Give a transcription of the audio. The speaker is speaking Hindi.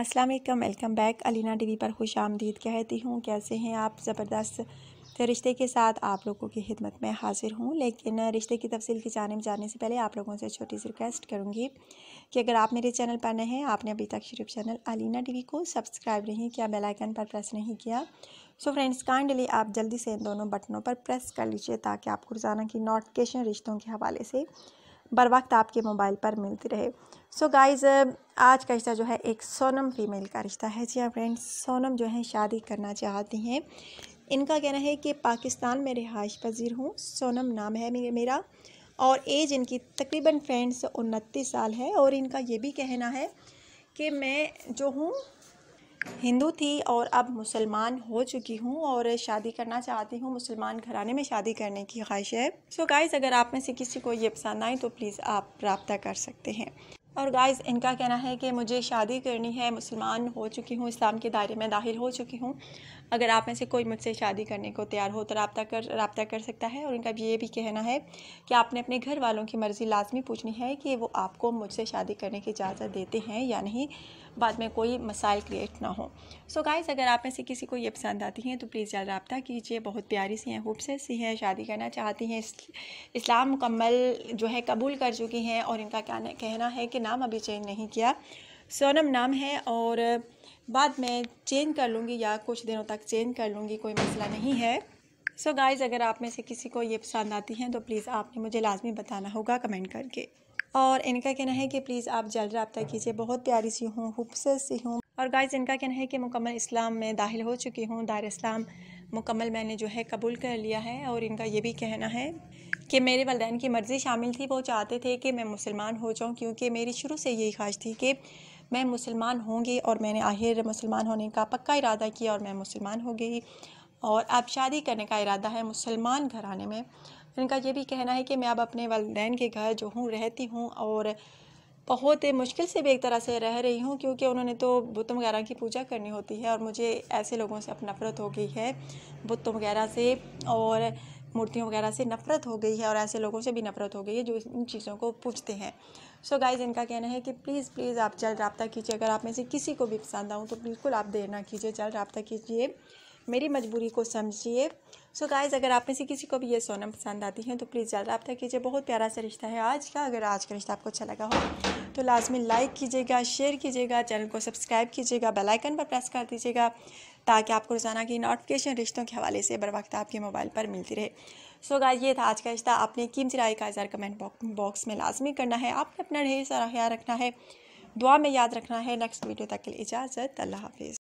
अस्सलाम वालेकुम वेलकम बैक अलीना टीवी पर खुश आमदीद कहती हूँ कैसे हैं आप ज़बरदस्त रिश्ते के साथ आप लोगों की खिदमत में हाजिर हूँ लेकिन रिश्ते की तफसील की में जाने से पहले आप लोगों से छोटी सी रिक्वेस्ट करूँगी कि अगर आप मेरे चैनल पर नए हैं आपने अभी तक यूट्यूब चैनल अलीना वी को सब्सक्राइब नहीं किया बेल आइकन पर प्रेस नहीं किया सो फ्रेंड्स काइंडली आप जल्दी से इन दोनों बटनों पर प्रेस कर लीजिए ताकि आपको रोज़ाना की नोटिफिकेशन रिश्तों के हवाले से बर वक्त आपके मोबाइल पर मिलती रहे सो so गाइज़ आज का रिश्ता जो है एक सोनम फीमेल का रिश्ता है जी हाँ फ्रेंड्स सोनम जो है शादी करना चाहती हैं इनका कहना है कि पाकिस्तान में रिहाइश पजीर हूँ सोनम नाम है मेरा और एज इनकी तकरीबन फ्रेंड्स उनतीस साल है और इनका ये भी कहना है कि मैं जो हूँ हिंदू थी और अब मुसलमान हो चुकी हूँ और शादी करना चाहती हूँ मुसलमान घराने में शादी करने की ख्वाहिश है सो so गाइज़ अगर आप में से किसी को ये पसंद आए तो प्लीज़ आप रबता कर सकते हैं और गाइस इनका कहना है कि मुझे शादी करनी है मुसलमान हो चुकी हूँ इस्लाम के दायरे में दाखिल हो चुकी हूँ अगर आप में से कोई मुझसे शादी करने को तैयार हो तो रबता कर रबता कर सकता है और इनका ये भी कहना है कि आपने अपने घर वालों की मर्ज़ी लाजमी पूछनी है कि वो आपको मुझसे शादी करने की इजाज़त देते हैं या नहीं बाद में कोई मसाइल क्रिएट ना हो सो so गाइज़ अगर आप में से किसी को ये पसंद आती हैं तो प्लीज़ ज़्यादा रबता कीजिए बहुत प्यारी सी हैं खूबसूरत सी हैं शादी करना चाहती हैं इस्लाम मुकम्मल जो है कबूल कर चुकी हैं और इनका कहना है कि नाम अभी चेंज नहीं किया सोनम नाम है और बाद में चेंज कर लूँगी या कुछ दिनों तक चेंज कर लूँगी कोई मसला नहीं है सो so गाइज़ अगर आप में से किसी को ये पसंद आती हैं तो प्लीज़ आपने मुझे लाजमी बताना होगा कमेंट करके और इनका कहना है कि प्लीज़ आप जल्द रबता कीजिए बहुत प्यारी सी हूँ खूबसूरत सी हूँ और गाइज इनका कहना है कि मुकम्मल इस्लाम में दाखिल हो चुकी हूँ दार इस्लाम मुकम्मल मैंने जो है कबूल कर लिया है और इनका ये भी कहना है कि मेरे वालदेन की मर्ज़ी शामिल थी वो चाहते थे कि मैं मुसलमान हो जाऊँ क्योंकि मेरी शुरू से यही ख्वाहिश थी कि मैं मुसलमान होंगी और मैंने आखिर मुसलमान होने का पक्का इरादा किया और मैं मुसलमान हो गई और अब शादी करने का इरादा है मुसलमान घराने में इनका ये भी कहना है कि मैं अब अपने वालदेन के घर जो हूँ रहती हूँ और बहुत मुश्किल से भी एक तरह से रह रही हूँ क्योंकि उन्होंने तो बुत वगैरह की पूजा करनी होती है और मुझे ऐसे लोगों से अब नफ़रत हो गई है बुत वगैरह से और मूर्तियों वगैरह से नफरत हो गई है और ऐसे लोगों से भी नफरत हो गई है जो इन चीज़ों को पूछते हैं सो so गाइज इनका कहना है कि प्लीज़ प्लीज़ आप जल रबता कीजिए अगर आप में से किसी को भी पसंद आऊँ तो बिल्कुल आप देर ना कीजिए जल रबता कीजिए मेरी मजबूरी को समझिए सो so गाइज अगर आप में से किसी को भी ये सोना पसंद आती है तो प्लीज़ जल्द रब्ता कीजिए बहुत प्यारा सा रिश्ता है आज का अगर आज का रिश्ता आपको अच्छा लगा हो तो लाजमी लाइक कीजिएगा शेयर कीजिएगा चैनल को सब्सक्राइब कीजिएगा बेलाइकन पर प्रेस कर दीजिएगा ताकि आपको रोज़ाना की नोटिफिकेशन रिश्तों के हवाले से बर वक्त आपके मोबाइल पर मिलती रहे सो so गाइज ये था आज का रिश्ता आपने कीमती राय का इजहार कमेंट बॉक्स में लाजमी करना है आपने अपना ढेर सारा ख्याल रखना है दुआ में याद रखना है नेक्स्ट वीडियो तक के लिए इजाज़त अल्लाह हाफिज़